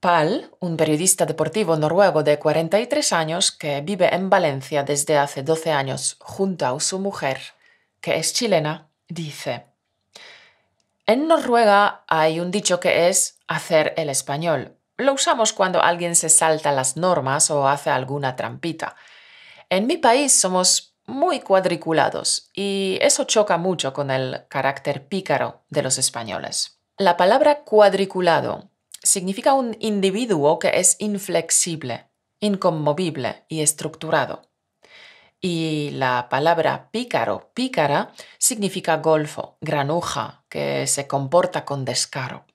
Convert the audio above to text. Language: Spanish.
Pal, un periodista deportivo noruego de 43 años que vive en Valencia desde hace 12 años junto a su mujer, que es chilena, dice, En Noruega hay un dicho que es hacer el español. Lo usamos cuando alguien se salta las normas o hace alguna trampita. En mi país somos muy cuadriculados y eso choca mucho con el carácter pícaro de los españoles. La palabra cuadriculado significa un individuo que es inflexible, inconmovible y estructurado. Y la palabra pícaro, pícara, significa golfo, granuja, que se comporta con descaro.